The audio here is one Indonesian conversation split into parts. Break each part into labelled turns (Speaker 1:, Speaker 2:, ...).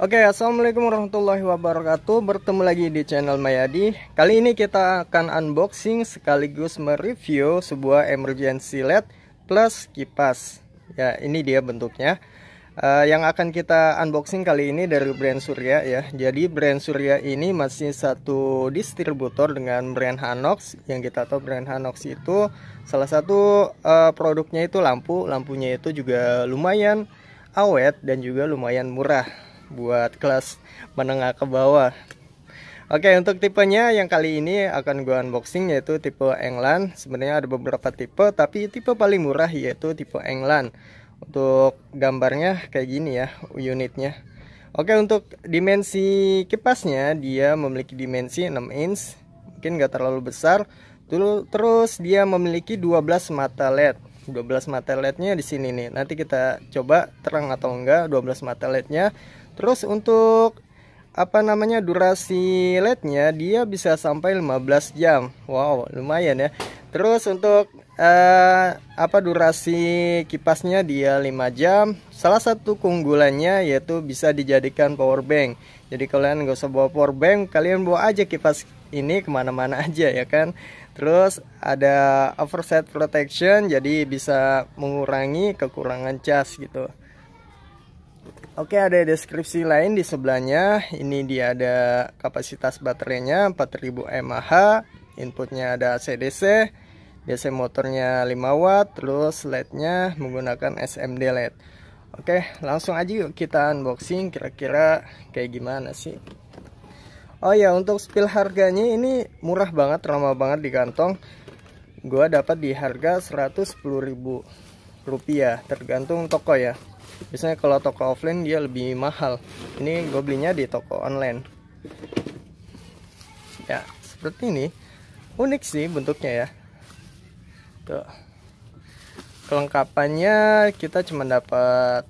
Speaker 1: Oke, okay, assalamualaikum warahmatullahi wabarakatuh. Bertemu lagi di channel Mayadi. Kali ini kita akan unboxing sekaligus mereview sebuah emergency LED plus kipas. Ya, ini dia bentuknya. Uh, yang akan kita unboxing kali ini dari brand Surya ya. Jadi brand Surya ini masih satu distributor dengan brand Hanox. Yang kita tahu brand Hanox itu salah satu uh, produknya itu lampu. Lampunya itu juga lumayan awet dan juga lumayan murah buat kelas menengah ke bawah Oke untuk tipenya yang kali ini akan gue unboxing yaitu tipe England Sebenarnya ada beberapa tipe tapi tipe paling murah yaitu tipe England Untuk gambarnya kayak gini ya unitnya Oke untuk dimensi kipasnya dia memiliki dimensi 6 inch Mungkin gak terlalu besar Terus dia memiliki 12 mata LED 12 mata LED-nya di sini nih. Nanti kita coba terang atau enggak 12 mata LED-nya terus untuk apa namanya durasi LED-nya dia bisa sampai 15 jam. Wow, lumayan ya. Terus untuk eh, apa durasi kipasnya dia 5 jam. Salah satu keunggulannya yaitu bisa dijadikan power bank. Jadi kalian nggak usah bawa power bank, kalian bawa aja kipas ini kemana-mana aja ya kan. Terus ada overset protection, jadi bisa mengurangi kekurangan cas gitu. Oke ada deskripsi lain di sebelahnya Ini dia ada kapasitas baterainya 4000 mAh Inputnya ada CDC DC motornya 5 watt Terus lednya menggunakan SMD LED Oke langsung aja yuk kita unboxing kira-kira kayak gimana sih Oh ya untuk spill harganya ini murah banget ramah banget di kantong Gua dapat di harga 110.000 rupiah tergantung toko ya biasanya kalau toko offline dia lebih mahal ini gue belinya di toko online ya seperti ini unik sih bentuknya ya tuh kelengkapannya kita cuma dapat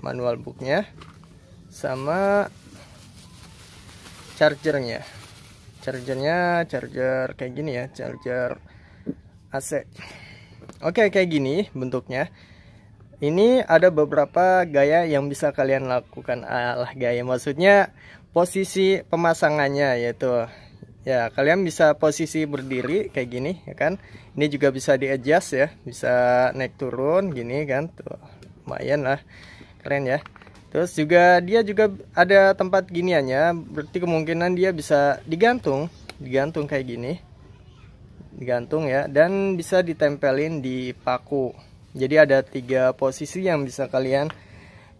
Speaker 1: manual booknya sama chargernya chargernya charger kayak gini ya charger AC oke kayak gini bentuknya ini ada beberapa gaya yang bisa kalian lakukan alah gaya maksudnya posisi pemasangannya yaitu ya kalian bisa posisi berdiri kayak gini ya kan. Ini juga bisa di adjust ya, bisa naik turun gini kan. Tuh lumayan lah. Keren ya. Terus juga dia juga ada tempat giniannya, berarti kemungkinan dia bisa digantung, digantung kayak gini. Digantung ya dan bisa ditempelin di paku jadi ada tiga posisi yang bisa kalian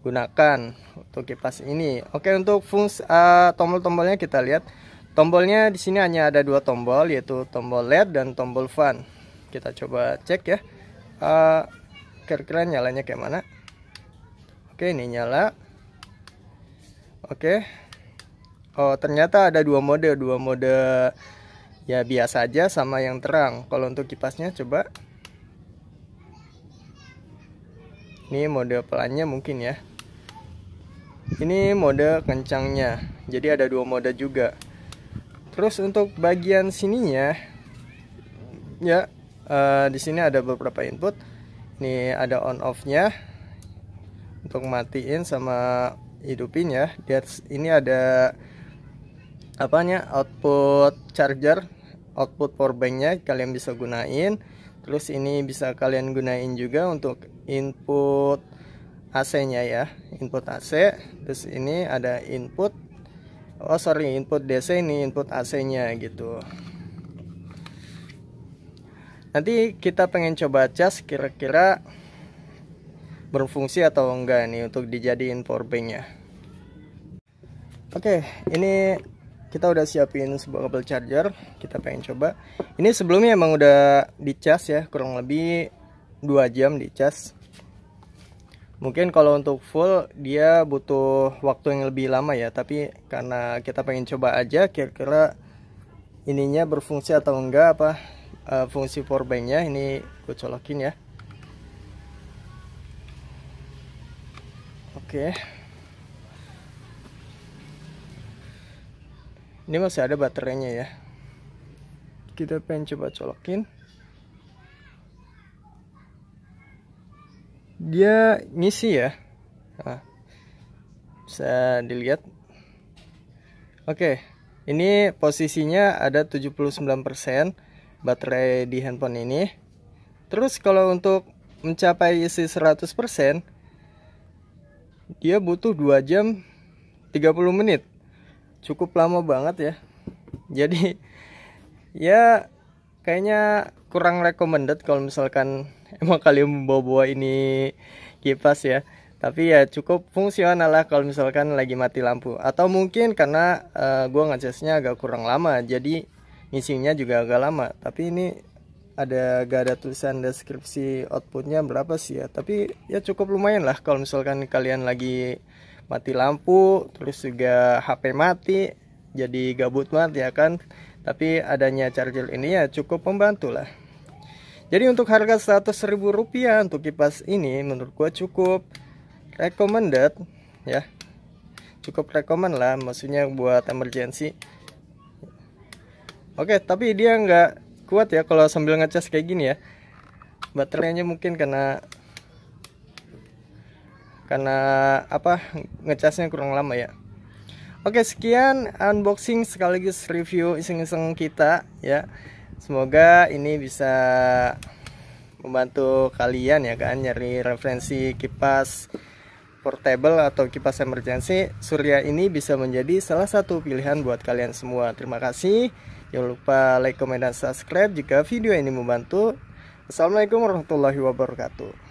Speaker 1: gunakan untuk kipas ini oke untuk fungsi uh, tombol-tombolnya kita lihat tombolnya di sini hanya ada dua tombol yaitu tombol led dan tombol fan kita coba cek ya uh, kira-kira nyalanya kayak mana oke ini nyala oke oh ternyata ada dua mode dua mode ya biasa aja sama yang terang kalau untuk kipasnya coba ini mode pelannya mungkin ya ini mode kencangnya jadi ada dua mode juga terus untuk bagian sininya ya uh, di sini ada beberapa input ini ada on off nya untuk matiin sama hidupin ya That's, ini ada apanya output charger output bank-nya kalian bisa gunain terus ini bisa kalian gunain juga untuk input AC nya ya input AC terus ini ada input oh sorry input DC ini input AC nya gitu nanti kita pengen coba cas kira-kira berfungsi atau enggak nih untuk dijadiin 4B-nya. oke ini kita udah siapin sebuah kabel charger kita pengen coba ini sebelumnya emang udah dicas ya kurang lebih 2 jam dicas mungkin kalau untuk full dia butuh waktu yang lebih lama ya tapi karena kita pengen coba aja kira-kira ininya berfungsi atau enggak apa uh, fungsi powerbanknya ini gue colokin ya oke okay. ini masih ada baterainya ya kita pengen coba colokin dia ngisi ya nah, bisa dilihat oke ini posisinya ada 79% baterai di handphone ini terus kalau untuk mencapai isi 100% dia butuh 2 jam 30 menit cukup lama banget ya jadi ya kayaknya kurang recommended kalau misalkan emang kalian membawa bawa ini kipas ya tapi ya cukup fungsional lah kalau misalkan lagi mati lampu atau mungkin karena uh, eh, gue ngecasnya agak kurang lama jadi ngisinya juga agak lama tapi ini ada gak ada tulisan deskripsi outputnya berapa sih ya tapi ya cukup lumayan lah kalau misalkan kalian lagi mati lampu terus juga HP mati jadi gabut banget ya kan tapi adanya charger ini ya cukup membantu lah jadi untuk harga 100 ribu rupiah untuk kipas ini menurut gua cukup recommended ya cukup rekomend lah maksudnya buat emergency oke tapi dia nggak kuat ya kalau sambil ngecas kayak gini ya baterainya mungkin kena karena apa ngecasnya kurang lama ya oke sekian unboxing sekaligus review iseng-iseng kita ya semoga ini bisa membantu kalian ya kan nyari referensi kipas portable atau kipas emergency surya ini bisa menjadi salah satu pilihan buat kalian semua terima kasih jangan lupa like comment dan subscribe jika video ini membantu Assalamualaikum warahmatullahi wabarakatuh